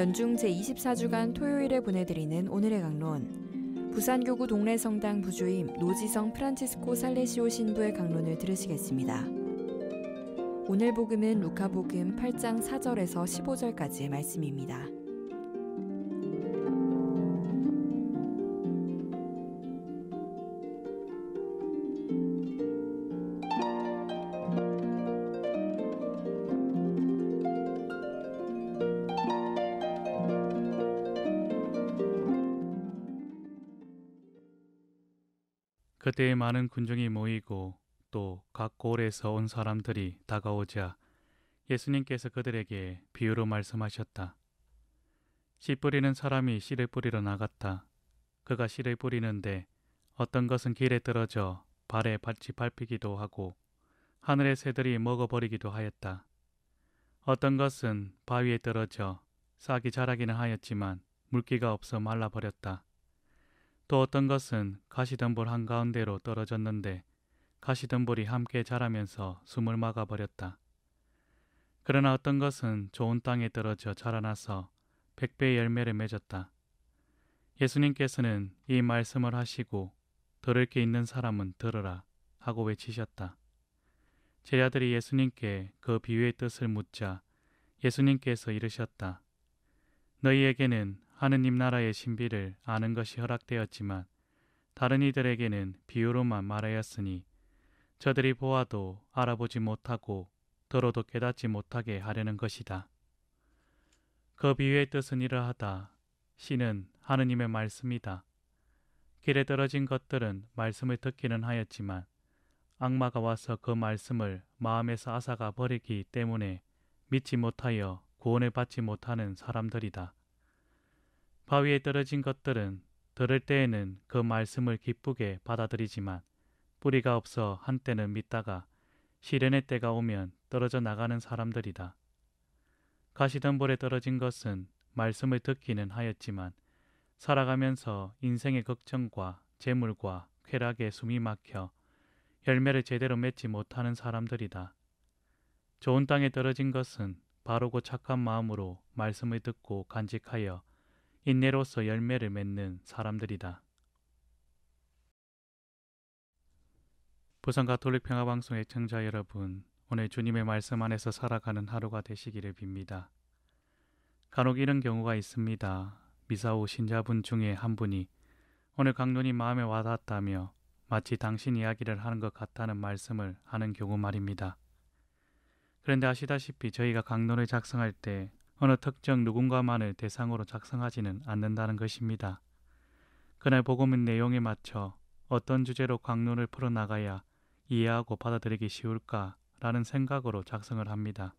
연중 제24주간 토요일에 보내드리는 오늘의 강론. 부산교구 동래성당 부주임 노지성 프란치스코 살레시오 신부의 강론을 들으시겠습니다. 오늘 복음은 루카복음 8장 4절에서 15절까지의 말씀입니다. 그때 에 많은 군중이 모이고 또 각 골에서 온 사람들이 다가오자 예수님께서 그들에게 비유로 말씀하셨다. 씨 뿌리는 사람이 씨를 뿌리러 나갔다. 그가 씨를 뿌리는데 어떤 것은 길에 떨어져 발에 밭치 밟히기도 하고 하늘의 새들이 먹어버리기도 하였다. 어떤 것은 바위에 떨어져 싹이 자라기는 하였지만 물기가 없어 말라버렸다. 또 어떤 것은 가시덤불 한가운데로 떨어졌는데 가시덤불이 함께 자라면서 숨을 막아버렸다. 그러나 어떤 것은 좋은 땅에 떨어져 자라나서 백배의 열매를 맺었다. 예수님께서는 이 말씀을 하시고 들을 게 있는 사람은 들어라 하고 외치셨다. 제자들이 예수님께 그 비유의 뜻을 묻자 예수님께서 이르셨다. 너희에게는 하느님 나라의 신비를 아는 것이 허락되었지만 다른 이들에게는 비유로만 말하였으니 저들이 보아도 알아보지 못하고 들어도 깨닫지 못하게 하려는 것이다. 그 비유의 뜻은 이러하다. 신은 하느님의 말씀이다. 길에 떨어진 것들은 말씀을 듣기는 하였지만 악마가 와서 그 말씀을 마음에서 앗아가 버리기 때문에 믿지 못하여 구원을 받지 못하는 사람들이다. 바위에 떨어진 것들은 들을 때에는 그 말씀을 기쁘게 받아들이지만 뿌리가 없어 한때는 믿다가 시련의 때가 오면 떨어져 나가는 사람들이다. 가시덤불에 떨어진 것은 말씀을 듣기는 하였지만 살아가면서 인생의 걱정과 재물과 쾌락에 숨이 막혀 열매를 제대로 맺지 못하는 사람들이다. 좋은 땅에 떨어진 것은 바르고 착한 마음으로 말씀을 듣고 간직하여 인내로서 열매를 맺는 사람들이다. 부산 가톨릭 평화방송의 청자 여러분, 오늘 주님의 말씀 안에서 살아가는 하루가 되시기를 빕니다. 간혹 이런 경우가 있습니다. 미사 오신자분 중에 한 분이 오늘 강론이 마음에 와닿았다며 마치 당신 이야기를 하는 것 같다는 말씀을 하는 경우 말입니다. 그런데 아시다시피 저희가 강론을 작성할 때 어느 특정 누군가만을 대상으로 작성하지는 않는다는 것입니다. 그날 복음의 내용에 맞춰 어떤 주제로 강론을 풀어나가야 이해하고 받아들이기 쉬울까라는 생각으로 작성을 합니다.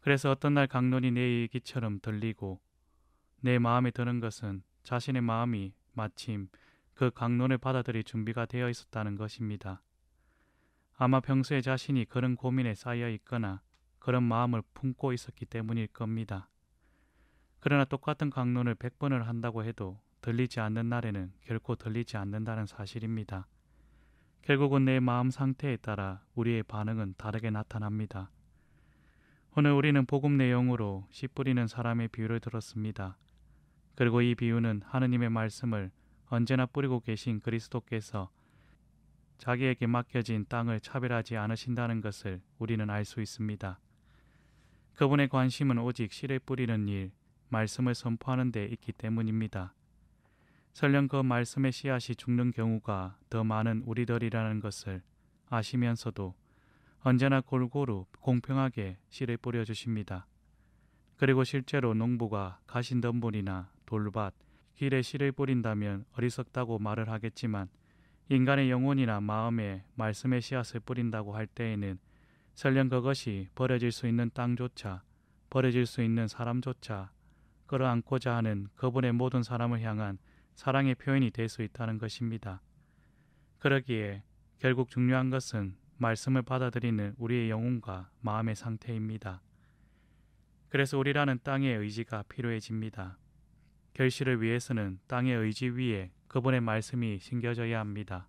그래서 어떤 날 강론이 내 얘기처럼 들리고 내 마음에 드는 것은 자신의 마음이 마침 그 강론을 받아들일 준비가 되어 있었다는 것입니다. 아마 평소에 자신이 그런 고민에 쌓여 있거나 그런 마음을 품고 있었기 때문일 겁니다. 그러나 똑같은 강론을 100번을 한다고 해도 들리지 않는 날에는 결코 들리지 않는다는 사실입니다. 결국은 내 마음 상태에 따라 우리의 반응은 다르게 나타납니다. 오늘 우리는 복음 내용으로 씨 뿌리는 사람의 비유를 들었습니다. 그리고 이 비유는 하느님의 말씀을 언제나 뿌리고 계신 그리스도께서 자기에게 맡겨진 땅을 차별하지 않으신다는 것을 우리는 알 수 있습니다. 그분의 관심은 오직 씨를 뿌리는 일, 말씀을 선포하는 데 있기 때문입니다. 설령 그 말씀의 씨앗이 죽는 경우가 더 많은 우리들이라는 것을 아시면서도 언제나 골고루 공평하게 씨를 뿌려주십니다. 그리고 실제로 농부가 가신덤불이나 돌밭, 길에 씨를 뿌린다면 어리석다고 말을 하겠지만 인간의 영혼이나 마음에 말씀의 씨앗을 뿌린다고 할 때에는 설령 그것이 버려질 수 있는 땅조차 버려질 수 있는 사람조차 끌어안고자 하는 그분의 모든 사람을 향한 사랑의 표현이 될 수 있다는 것입니다. 그러기에 결국 중요한 것은 말씀을 받아들이는 우리의 영혼과 마음의 상태입니다. 그래서 우리라는 땅의 의지가 필요해집니다. 결실을 위해서는 땅의 의지 위에 그분의 말씀이 심겨져야 합니다.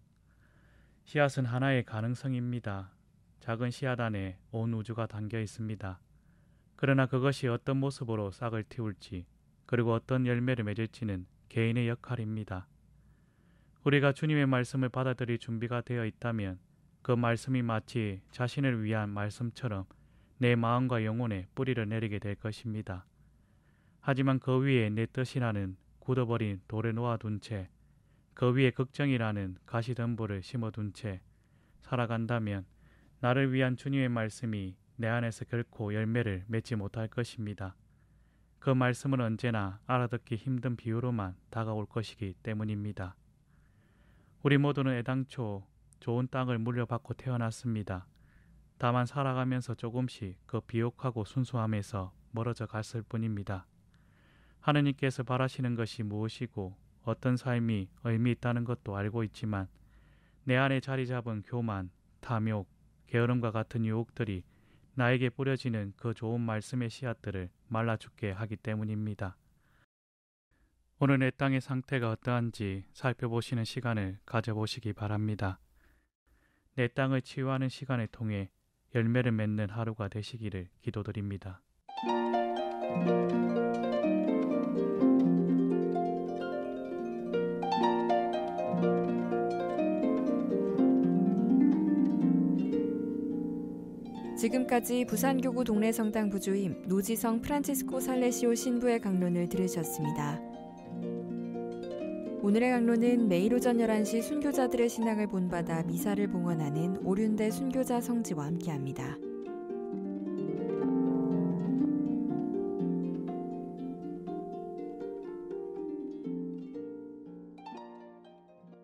씨앗은 하나의 가능성입니다. 작은 씨앗 안에 온 우주가 담겨 있습니다. 그러나 그것이 어떤 모습으로 싹을 틔울지 그리고 어떤 열매를 맺을지는 개인의 역할입니다. 우리가 주님의 말씀을 받아들일 준비가 되어 있다면 그 말씀이 마치 자신을 위한 말씀처럼 내 마음과 영혼에 뿌리를 내리게 될 것입니다. 하지만 그 위에 내 뜻이라는 굳어버린 돌을 놓아둔 채, 그 위에 걱정이라는 가시덤불을 심어둔 채 살아간다면 나를 위한 주님의 말씀이 내 안에서 결코 열매를 맺지 못할 것입니다. 그 말씀은 언제나 알아듣기 힘든 비유로만 다가올 것이기 때문입니다. 우리 모두는 애당초 좋은 땅을 물려받고 태어났습니다. 다만 살아가면서 조금씩 그 비옥하고 순수함에서 멀어져 갔을 뿐입니다. 하느님께서 바라시는 것이 무엇이고 어떤 삶이 의미 있다는 것도 알고 있지만 내 안에 자리 잡은 교만, 탐욕, 게으름과 같은 유혹들이 나에게 뿌려지는 그 좋은 말씀의 씨앗들을 말라 죽게 하기 때문입니다. 오늘 내 땅의 상태가 어떠한지 살펴보시는 시간을 가져보시기 바랍니다. 내 땅을 치유하는 시간을 통해 열매를 맺는 하루가 되시기를 기도드립니다. 지금까지 부산교구 동래성당 부주임 노지성 프란치스코 살레시오 신부의 강론을 들으셨습니다. 오늘의 강론은 매일 오전 11시 순교자들의 신앙을 본받아 미사를 봉헌하는 오륜대 순교자 성지와 함께합니다.